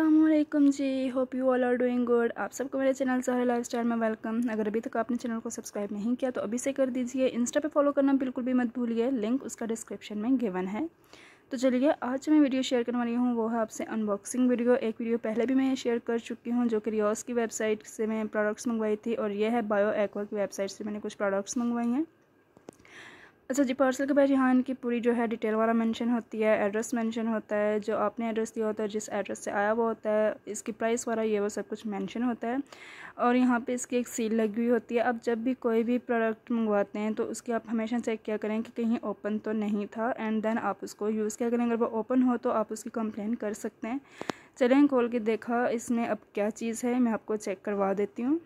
Aslam ji hope you all are doing good आप सबको मेरे चैनल सहर लाइफ स्टाइल में वेलकम अगर अभी तक आपने चैनल को सब्सक्राइब नहीं किया तो अभी से कर दीजिए इंस्टा पे फॉलो करना बिल्कुल भी मत भूलिए लिंक उसका डिस्क्रिप्शन में गिवन है तो चलिए आज मैं वीडियो शेयर करने वाली हूँ वो है आपसे अनबॉक्सिंग वीडियो एक वीडियो पहले भी मैं शेयर कर चुकी हूँ जो कि रियोस की वेबसाइट से मैं प्रोडक्ट्स मंगवाई थी और यह है बायो एक्वा की वेबसाइट से मैंने कुछ प्रोडक्ट्स मंगवाई हैं अच्छा जी पार्सल के बाद यहाँ इनकी पूरी जो है डिटेल वाला मेंशन होती है एड्रेस मेंशन होता है जो आपने एड्रेस दिया होता है जिस एड्रेस से आया वो होता है इसकी प्राइस वाला ये वो सब कुछ मेंशन होता है और यहाँ पे इसकी एक सील लगी हुई होती है अब जब भी कोई भी प्रोडक्ट मंगवाते हैं तो उसकी आप हमेशा चेक किया करें कि कहीं ओपन तो नहीं था एंड देन आप उसको यूज़ किया करें अगर वो ओपन हो तो आप उसकी कंप्लेन कर सकते हैं चलें खोल के देखा इसमें अब क्या चीज़ है मैं आपको चेक करवा देती हूँ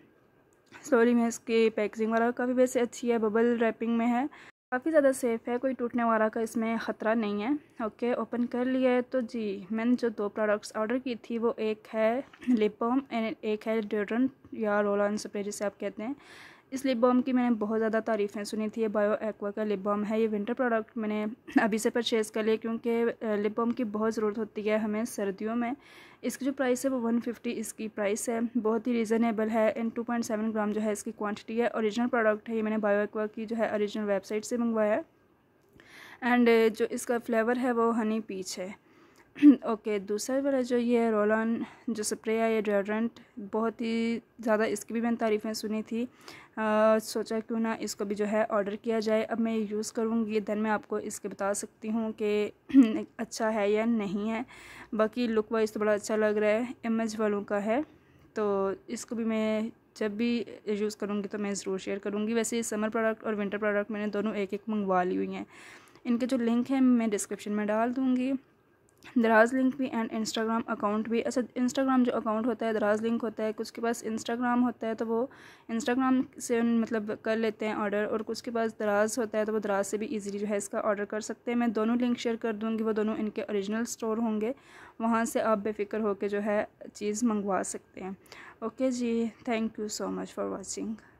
सॉरी मैं इसकी पैकेजिंग वगैरह काफ़ी वैसे अच्छी है बबल रैपिंग में है काफ़ी ज़्यादा सेफ़ है कोई टूटने वाला का इसमें ख़तरा नहीं है ओके ओपन कर लिया है तो जी मैंने जो दो प्रोडक्ट्स ऑर्डर की थी वो एक है लिप बॉम एंड एक है डिओड्रेंट या रोल ऑन स्प्रे जिसे आप कहते हैं इस लिप बॉम की मैंने बहुत ज़्यादा तारीफ़ें सुनी थी ये बायो एक्वा का लिप बाम है ये विंटर प्रोडक्ट मैंने अभी से परचेज़ कर लिया क्योंकि लिप बॉम की बहुत ज़रूरत होती है हमें सर्दियों में इसकी जो प्राइस है वो वन फिफ्टी इसकी प्राइस है बहुत ही रीज़नेबल है and two point seven gram जो है इसकी क्वान्टिटी है औरिजिनल प्रोडक्ट है ये मैंने बायो एक्वा की जो है औरिजिनल वेबसाइट से मंगवाया है एंड जो इसका फ्लेवर है वो हनी पीच है ओके दूसरा वाला जो ये रोल ऑन जो स्प्रे है ये डिओड्रेंट बहुत ही ज़्यादा इसकी भी मैंने तारीफ़ें सुनी थी आ, सोचा क्यों ना इसको भी जो है ऑर्डर किया जाए अब मैं यूज़ करूँगी दैन मैं आपको इसके बता सकती हूँ कि अच्छा है या नहीं है बाकी लुक वाइज तो बड़ा अच्छा लग रहा है इमेज वालों का है तो इसको भी मैं जब भी यूज़ करूँगी तो मैं ज़रूर शेयर करूँगी वैसे समर प्रोडक्ट और विंटर प्रोडक्ट मैंने दोनों एक एक मंगवा ली हुई हैं इनके जो लिंक हैं मैं डिस्क्रिप्शन में डाल दूँगी दराज लिंक भी एंड इंस्टाग्राम अकाउंट भी अच्छा इंस्टाग्राम जो अकाउंट होता है दराज लिंक होता है कुछ के पास इंस्टाग्राम होता है तो वो इंस्टाग्राम से मतलब कर लेते हैं ऑर्डर और कुछ के पास दराज होता है तो वो दराज से भी ईजिली जो है इसका ऑर्डर कर सकते हैं मैं दोनों लिंक शेयर कर दूँगी वो दोनों इनके औरिजिनल स्टोर होंगे वहाँ से आप बेफिक्र होकर जो है चीज़ मंगवा सकते हैं ओके जी thank you so much for watching